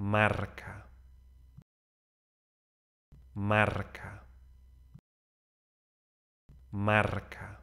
marca, marca, marca.